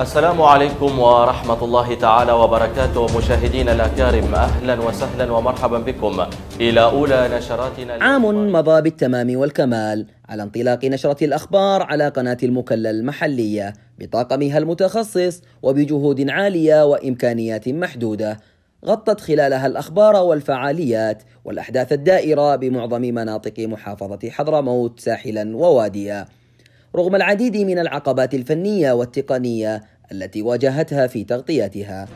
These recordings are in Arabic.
السلام عليكم ورحمة الله تعالى وبركاته مشاهدينا الأكارم أهلا وسهلا ومرحبا بكم إلى أولى نشراتنا عام مضى بالتمام والكمال على انطلاق نشرة الأخبار على قناة المكلا المحلية بطاقمها المتخصص وبجهود عالية وإمكانيات محدودة غطت خلالها الأخبار والفعاليات والأحداث الدائرة بمعظم مناطق محافظة حضرموت ساحلا وواديا رغم العديد من العقبات الفنية والتقنية التي واجهتها في تغطيتها.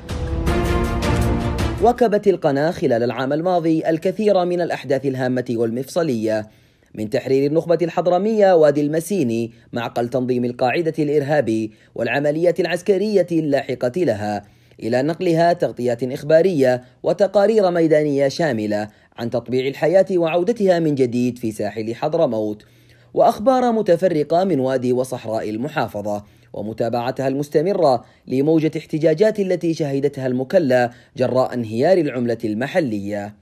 واكبت القناة خلال العام الماضي الكثير من الأحداث الهامة والمفصلية من تحرير النخبة الحضرمية وادي المسيني معقل تنظيم القاعدة الإرهابي والعملية العسكرية اللاحقة لها إلى نقلها تغطيات إخبارية وتقارير ميدانية شاملة عن تطبيع الحياة وعودتها من جديد في ساحل حضرموت وأخبار متفرقة من وادي وصحراء المحافظة ومتابعتها المستمرة لموجة احتجاجات التي شهدتها المكلة جراء انهيار العملة المحلية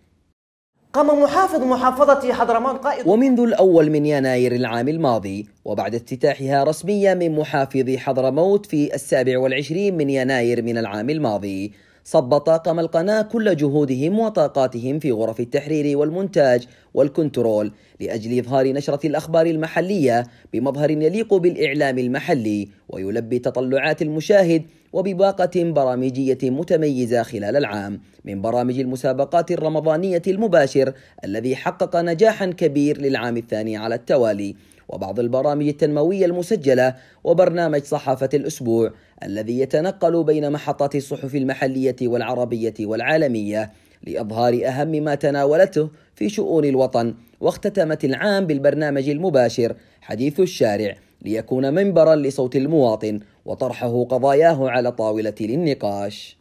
قام محافظ محافظة حضرمان قائد ومنذ الأول من يناير العام الماضي وبعد افتتاحها رسميا من محافظ حضرموت في السابع والعشرين من يناير من العام الماضي صب طاقم القناة كل جهودهم وطاقاتهم في غرف التحرير والمونتاج والكنترول لأجل إظهار نشرة الأخبار المحلية بمظهر يليق بالإعلام المحلي ويلبي تطلعات المشاهد وبباقة برامجية متميزة خلال العام من برامج المسابقات الرمضانية المباشر الذي حقق نجاحا كبير للعام الثاني على التوالي وبعض البرامج التنموية المسجلة وبرنامج صحافة الأسبوع الذي يتنقل بين محطات الصحف المحلية والعربية والعالمية لإظهار أهم ما تناولته في شؤون الوطن واختتمت العام بالبرنامج المباشر حديث الشارع ليكون منبرا لصوت المواطن وطرحه قضاياه على طاولة للنقاش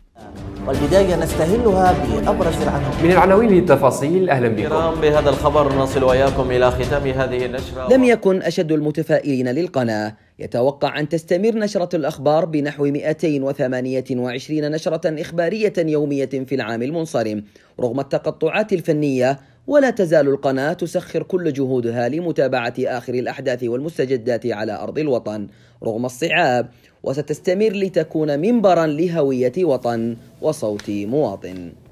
والبداية نستهلها بأبرز العناوين من العناوين للتفاصيل أهلا بكم بهذا الخبر نصل وإياكم إلى ختام هذه النشرة لم يكن أشد المتفائلين للقناة يتوقع أن تستمر نشرة الأخبار بنحو 228 نشرة إخبارية يومية في العام المنصرم رغم التقطعات الفنية ولا تزال القناة تسخر كل جهودها لمتابعة آخر الأحداث والمستجدات على أرض الوطن رغم الصعاب وستستمر لتكون منبرا لهوية وطن وصوت مواطن